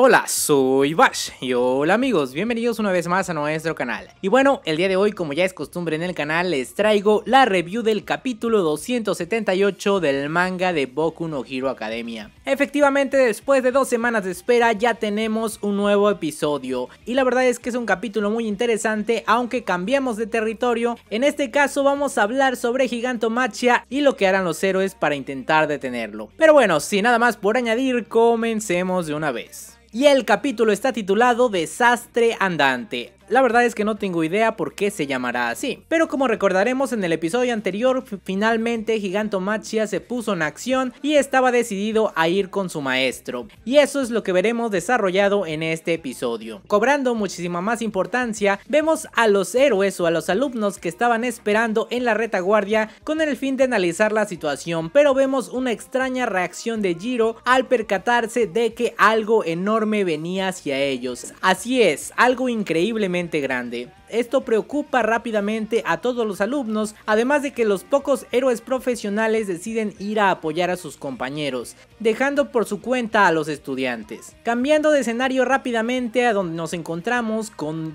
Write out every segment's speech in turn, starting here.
Hola, soy Bash y hola amigos, bienvenidos una vez más a nuestro canal. Y bueno, el día de hoy como ya es costumbre en el canal les traigo la review del capítulo 278 del manga de Boku no Hero Academia. Efectivamente después de dos semanas de espera ya tenemos un nuevo episodio y la verdad es que es un capítulo muy interesante aunque cambiamos de territorio, en este caso vamos a hablar sobre Gigantomachia y lo que harán los héroes para intentar detenerlo. Pero bueno, sin nada más por añadir, comencemos de una vez y el capítulo está titulado Desastre Andante. La verdad es que no tengo idea por qué se llamará así, pero como recordaremos en el episodio anterior, finalmente Gigantomachia se puso en acción y estaba decidido a ir con su maestro, y eso es lo que veremos desarrollado en este episodio. Cobrando muchísima más importancia, vemos a los héroes o a los alumnos que estaban esperando en la retaguardia con el fin de analizar la situación, pero vemos una extraña reacción de Jiro al percatarse de que algo enorme venía hacia ellos. Así es, algo increíblemente Grande. Esto preocupa rápidamente a todos los alumnos, además de que los pocos héroes profesionales deciden ir a apoyar a sus compañeros, dejando por su cuenta a los estudiantes. Cambiando de escenario rápidamente a donde nos encontramos con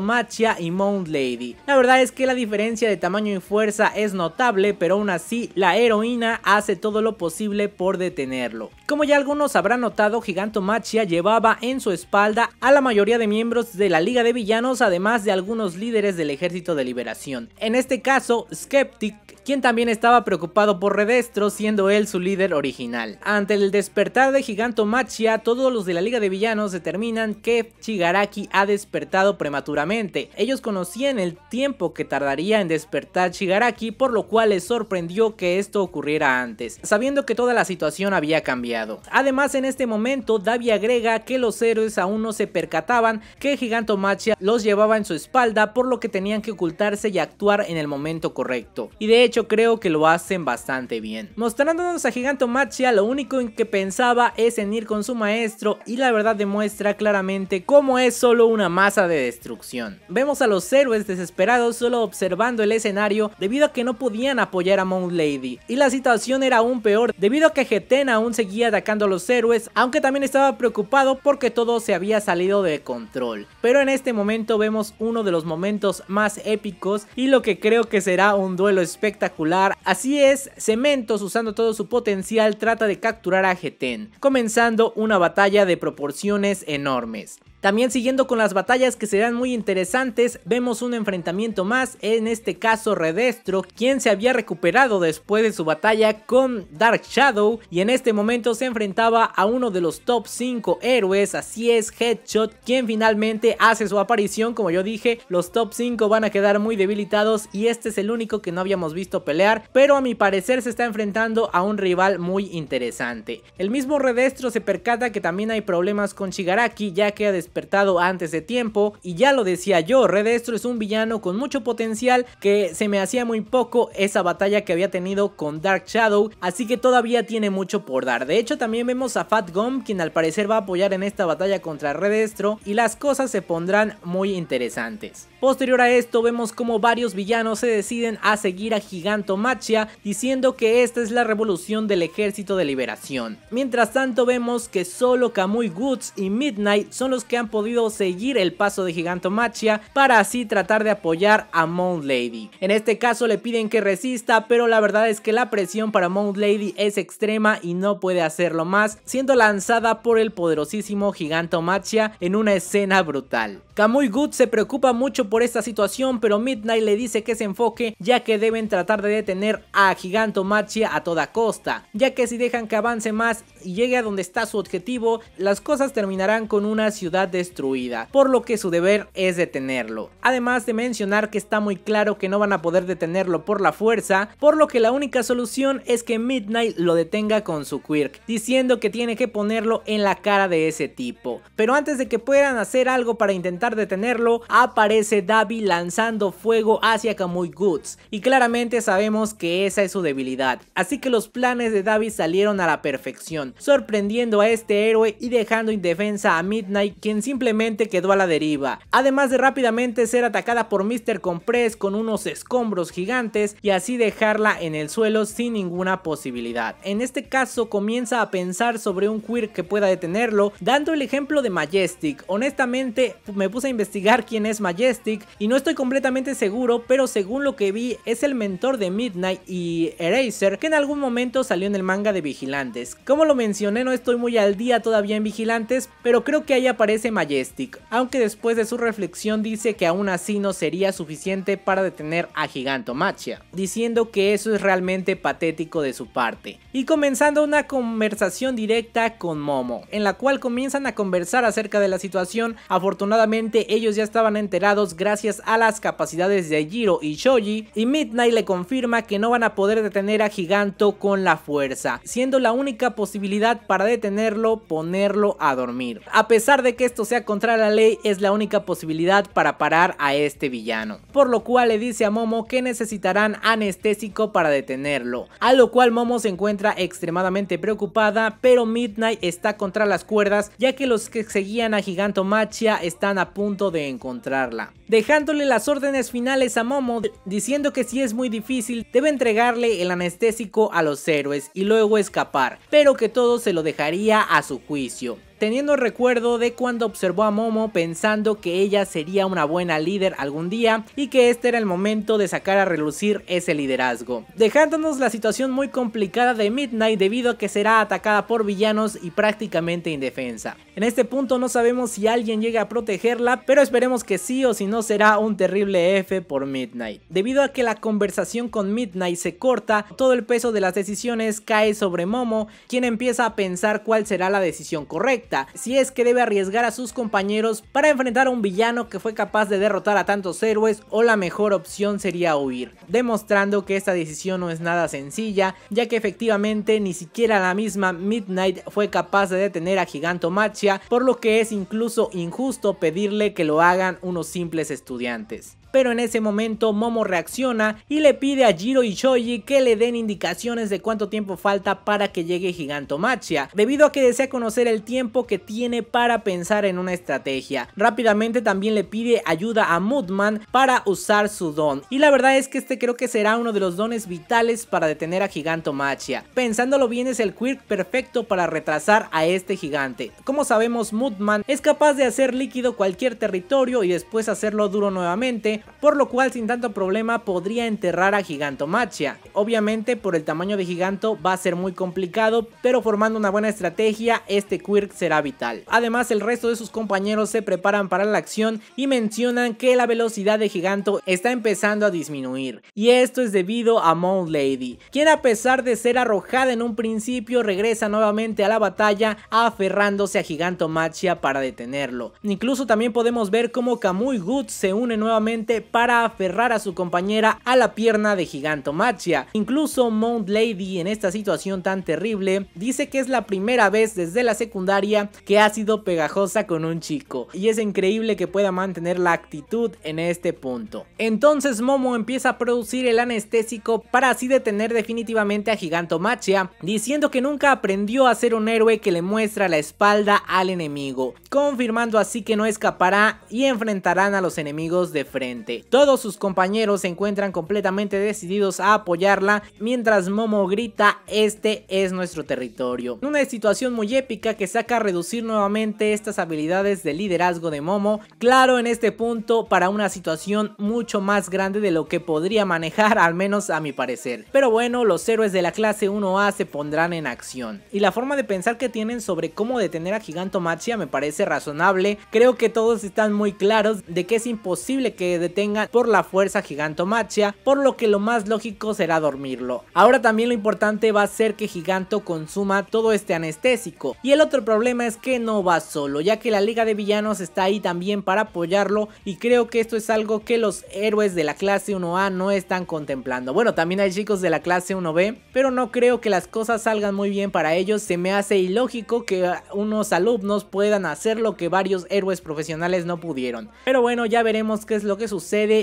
Machia y Mount Lady. La verdad es que la diferencia de tamaño y fuerza es notable, pero aún así la heroína hace todo lo posible por detenerlo. Como ya algunos habrán notado, Machia llevaba en su espalda a la mayoría de miembros de la Liga de Villanos, además de algunos algunos líderes del Ejército de Liberación. En este caso, Skeptic, quien también estaba preocupado por Redestro, siendo él su líder original. Ante el despertar de Giganto Gigantomachia, todos los de la Liga de Villanos determinan que Shigaraki ha despertado prematuramente. Ellos conocían el tiempo que tardaría en despertar Shigaraki, por lo cual les sorprendió que esto ocurriera antes, sabiendo que toda la situación había cambiado. Además, en este momento, Davi agrega que los héroes aún no se percataban que Giganto Gigantomachia los llevaba en su espalda por lo que tenían que ocultarse y actuar en el momento correcto. Y de hecho creo que lo hacen bastante bien. Mostrándonos a Giganto Gigantomachia lo único en que pensaba es en ir con su maestro y la verdad demuestra claramente cómo es solo una masa de destrucción. Vemos a los héroes desesperados solo observando el escenario debido a que no podían apoyar a Mount Lady y la situación era aún peor debido a que Geten aún seguía atacando a los héroes aunque también estaba preocupado porque todo se había salido de control. Pero en este momento vemos uno de de los momentos más épicos y lo que creo que será un duelo espectacular. Así es, Cementos usando todo su potencial trata de capturar a Geten, comenzando una batalla de proporciones enormes. También siguiendo con las batallas que serán muy interesantes, vemos un enfrentamiento más, en este caso Redestro, quien se había recuperado después de su batalla con Dark Shadow y en este momento se enfrentaba a uno de los top 5 héroes, así es Headshot, quien finalmente hace su aparición, como yo dije, los top 5 van a quedar muy debilitados y este es el único que no habíamos visto pelear, pero a mi parecer se está enfrentando a un rival muy interesante. El mismo Redestro se percata que también hay problemas con Shigaraki, ya que desaparecido despertado antes de tiempo y ya lo decía yo, Redestro es un villano con mucho potencial que se me hacía muy poco esa batalla que había tenido con Dark Shadow, así que todavía tiene mucho por dar. De hecho también vemos a Fat Gum quien al parecer va a apoyar en esta batalla contra Redestro y las cosas se pondrán muy interesantes. Posterior a esto vemos como varios villanos se deciden a seguir a Giganto Machia diciendo que esta es la revolución del ejército de liberación. Mientras tanto vemos que solo Kamui Goods y Midnight son los que han podido seguir el paso de Giganto Machia para así tratar de apoyar a Mount Lady. En este caso le piden que resista, pero la verdad es que la presión para Mount Lady es extrema y no puede hacerlo más, siendo lanzada por el poderosísimo Giganto Machia en una escena brutal. Kamui Good se preocupa mucho por esta situación, pero Midnight le dice que se enfoque ya que deben tratar de detener a Giganto Machia a toda costa, ya que si dejan que avance más y llegue a donde está su objetivo, las cosas terminarán con una ciudad destruida, por lo que su deber es detenerlo. Además de mencionar que está muy claro que no van a poder detenerlo por la fuerza, por lo que la única solución es que Midnight lo detenga con su quirk, diciendo que tiene que ponerlo en la cara de ese tipo. Pero antes de que puedan hacer algo para intentar detenerlo, aparece Davi lanzando fuego hacia Kamui Goods, y claramente sabemos que esa es su debilidad, así que los planes de Davi salieron a la perfección, sorprendiendo a este héroe y dejando indefensa a Midnight quien simplemente quedó a la deriva, además de rápidamente ser atacada por Mr. Compress con unos escombros gigantes y así dejarla en el suelo sin ninguna posibilidad. En este caso comienza a pensar sobre un queer que pueda detenerlo, dando el ejemplo de Majestic. Honestamente me puse a investigar quién es Majestic y no estoy completamente seguro, pero según lo que vi es el mentor de Midnight y Eraser que en algún momento salió en el manga de Vigilantes. Como lo mencioné no estoy muy al día todavía en Vigilantes, pero creo que ahí aparece Majestic, aunque después de su reflexión dice que aún así no sería suficiente para detener a Gigantomachia, diciendo que eso es realmente patético de su parte, y comenzando una conversación directa con Momo, en la cual comienzan a conversar acerca de la situación, afortunadamente ellos ya estaban enterados gracias a las capacidades de Jiro y Shoji, y Midnight le confirma que no van a poder detener a Giganto con la fuerza, siendo la única posibilidad para detenerlo ponerlo a dormir. A pesar de que este sea contra la ley es la única posibilidad para parar a este villano. Por lo cual le dice a Momo que necesitarán anestésico para detenerlo. A lo cual Momo se encuentra extremadamente preocupada, pero Midnight está contra las cuerdas ya que los que seguían a giganto machia están a punto de encontrarla. Dejándole las órdenes finales a Momo diciendo que si es muy difícil debe entregarle el anestésico a los héroes y luego escapar, pero que todo se lo dejaría a su juicio teniendo recuerdo de cuando observó a Momo pensando que ella sería una buena líder algún día y que este era el momento de sacar a relucir ese liderazgo. Dejándonos la situación muy complicada de Midnight debido a que será atacada por villanos y prácticamente indefensa. En este punto no sabemos si alguien llega a protegerla, pero esperemos que sí o si no será un terrible F por Midnight. Debido a que la conversación con Midnight se corta, todo el peso de las decisiones cae sobre Momo, quien empieza a pensar cuál será la decisión correcta si es que debe arriesgar a sus compañeros para enfrentar a un villano que fue capaz de derrotar a tantos héroes o la mejor opción sería huir, demostrando que esta decisión no es nada sencilla, ya que efectivamente ni siquiera la misma Midnight fue capaz de detener a Gigantomachia, por lo que es incluso injusto pedirle que lo hagan unos simples estudiantes pero en ese momento Momo reacciona y le pide a Jiro y Shoji que le den indicaciones de cuánto tiempo falta para que llegue Gigantomachia, debido a que desea conocer el tiempo que tiene para pensar en una estrategia. Rápidamente también le pide ayuda a Mudman para usar su don, y la verdad es que este creo que será uno de los dones vitales para detener a Gigantomachia. Pensándolo bien es el quirk perfecto para retrasar a este gigante. Como sabemos Mudman es capaz de hacer líquido cualquier territorio y después hacerlo duro nuevamente, por lo cual sin tanto problema podría enterrar a Gigantomachia. Obviamente por el tamaño de Giganto va a ser muy complicado, pero formando una buena estrategia este Quirk será vital. Además el resto de sus compañeros se preparan para la acción y mencionan que la velocidad de Giganto está empezando a disminuir. Y esto es debido a Mount Lady, quien a pesar de ser arrojada en un principio regresa nuevamente a la batalla aferrándose a Gigantomachia para detenerlo. Incluso también podemos ver cómo Kamui Good se une nuevamente para aferrar a su compañera a la pierna de Gigantomachia. Incluso Mount Lady en esta situación tan terrible dice que es la primera vez desde la secundaria que ha sido pegajosa con un chico y es increíble que pueda mantener la actitud en este punto. Entonces Momo empieza a producir el anestésico para así detener definitivamente a Gigantomachia diciendo que nunca aprendió a ser un héroe que le muestra la espalda al enemigo, confirmando así que no escapará y enfrentarán a los enemigos de frente. Todos sus compañeros se encuentran completamente decididos a apoyarla mientras Momo grita este es nuestro territorio. Una situación muy épica que saca a reducir nuevamente estas habilidades de liderazgo de Momo, claro en este punto para una situación mucho más grande de lo que podría manejar al menos a mi parecer. Pero bueno, los héroes de la clase 1A se pondrán en acción. Y la forma de pensar que tienen sobre cómo detener a Machia me parece razonable, creo que todos están muy claros de que es imposible que tenga por la fuerza Gigantomachia, por lo que lo más lógico será dormirlo. Ahora también lo importante va a ser que Giganto consuma todo este anestésico. Y el otro problema es que no va solo, ya que la Liga de Villanos está ahí también para apoyarlo y creo que esto es algo que los héroes de la clase 1A no están contemplando. Bueno, también hay chicos de la clase 1B, pero no creo que las cosas salgan muy bien para ellos. Se me hace ilógico que unos alumnos puedan hacer lo que varios héroes profesionales no pudieron. Pero bueno, ya veremos qué es lo que sucede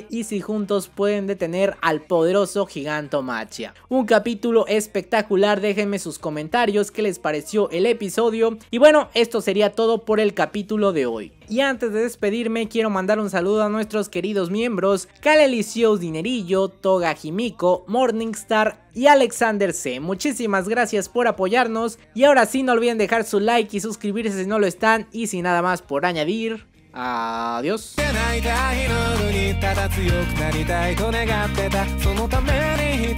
y si juntos pueden detener al poderoso gigante Machia. Un capítulo espectacular, déjenme sus comentarios que les pareció el episodio y bueno, esto sería todo por el capítulo de hoy. Y antes de despedirme, quiero mandar un saludo a nuestros queridos miembros, Kalelicious Dinerillo, Toga Morningstar y Alexander C. Muchísimas gracias por apoyarnos y ahora sí no olviden dejar su like y suscribirse si no lo están y sin nada más por añadir, あーディオスないたいのにただ強くなりたいと願ってたそのために必要